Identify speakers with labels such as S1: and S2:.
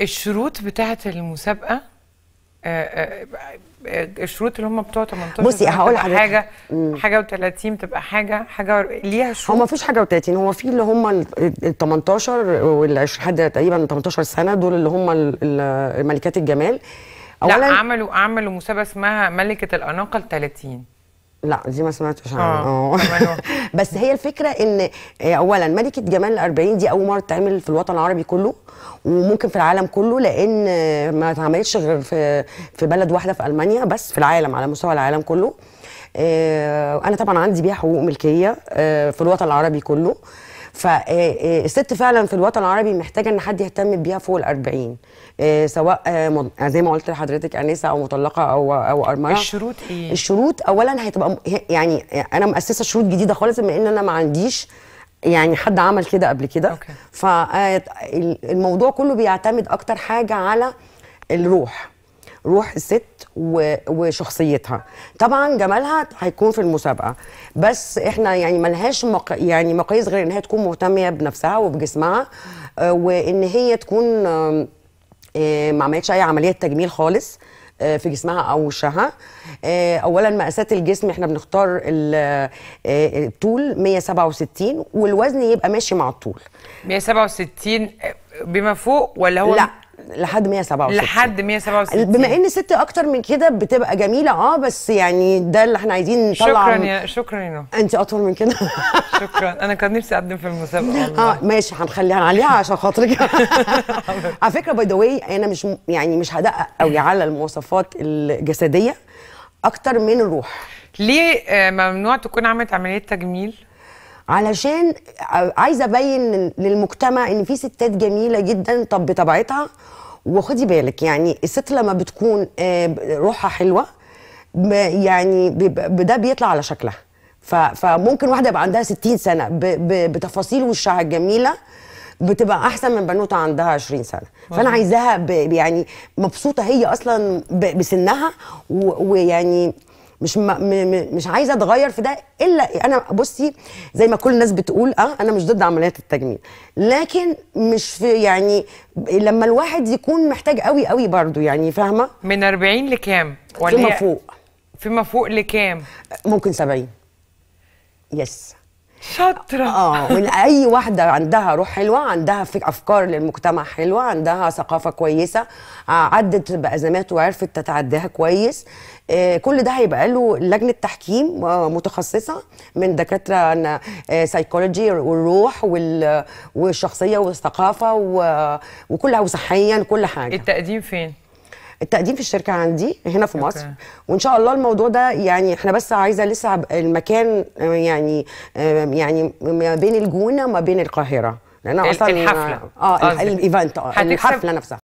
S1: الشروط بتاعه المسابقه آه، آه، الشروط اللي هم بتوع 18 بصي هقول لحضرتك حاجه حاجه و30 تبقى حاجه حاجه ليها شروط هو ما
S2: فيش حاجه و30 هو في اللي هم ال 18 وال 20 حد تقريبا 18 سنه دول اللي هم ملكات الجمال اولا لا
S1: عملوا عملوا مسابقه اسمها ملكه الاناقه ال 30
S2: لا دي ما سمعتش عنها اه, آه. بس هي الفكره ان آه، اولا ملكه جمال الأربعين دي اول مره تتعمل في الوطن العربي كله وممكن في العالم كله لان ما اتعملتش غير في في بلد واحده في المانيا بس في العالم على مستوى العالم كله آه، انا طبعا عندي بيها حقوق ملكيه في الوطن العربي كله فالست آه، آه، فعلا في الوطن العربي محتاجه ان حد يهتم بيها فوق ال 40 آه، سواء زي ما قلت لحضرتك انسه او مطلقه او او ارمله الشروط ايه؟ الشروط اولا هتبقى يعني انا مؤسسه شروط جديده خالص بما ان انا ما عنديش يعني حد عمل كده قبل كده فالموضوع كله بيعتمد اكتر حاجه على الروح روح الست وشخصيتها طبعا جمالها هيكون في المسابقه بس احنا يعني ملهاش مق... يعني مقاييس غير ان هي تكون مهتميه بنفسها وبجسمها آه، وان هي تكون آه، آه، ما عملتش اي عمليه تجميل خالص في جسمها او وشها اولا مقاسات الجسم احنا بنختار الطول 167 والوزن يبقى ماشي مع الطول
S1: 167 بما فوق ولا هو لا
S2: لحد 167
S1: لحد 167 بما ان
S2: ست اكتر من كده بتبقى جميله اه بس يعني ده اللي احنا عايزين نطلع شكرا يا شكرا يا انت اطول من كده
S1: شكرا انا كان نفسي اقدم في المسابقه والله. اه ماشي هنخليها
S2: عليها عشان خاطرك على فكره باي ذا واي انا مش يعني مش هدقق قوي على المواصفات الجسديه اكتر من الروح
S1: ليه آه، ممنوع تكون عملت عمليه تجميل
S2: علشان عايزه ابين للمجتمع ان في ستات جميله جدا طب بطبيعتها وخدي بالك يعني الست لما بتكون آه، روحها حلوه يعني ده بيطلع على شكلها فممكن واحده يبقى عندها 60 سنه بتفاصيل وشها الجميله بتبقى احسن من بنوته عندها 20 سنه فانا عايزاها يعني مبسوطه هي اصلا بسنها ويعني مش م... م... مش عايزه اتغير في ده الا انا بصي زي ما كل الناس بتقول اه انا مش ضد عمليات التجميل لكن مش في يعني لما الواحد يكون محتاج قوي قوي برضو يعني فاهمه
S1: من 40 لكام ولا فيما فوق فيما فوق لكام ممكن 70 يس
S2: شاطره اه اي واحده عندها روح حلوه عندها افكار للمجتمع حلوه عندها ثقافه كويسه آه، عدت بازمات وعرفت تتعداها كويس آه، كل ده هيبقى له لجنه تحكيم آه، متخصصه من دكاتره سايكولوجي والروح والشخصيه والثقافه وكلها وصحيا كل حاجه التقديم فين التقديم في الشركه عندي هنا في مصر أوكي. وان شاء الله الموضوع ده يعني احنا بس عايزه لسه المكان آه، يعني آه، يعني ما بين الجونه وما بين القاهره لان اصلا الحفله اه الايفنت اه الحفله نفسها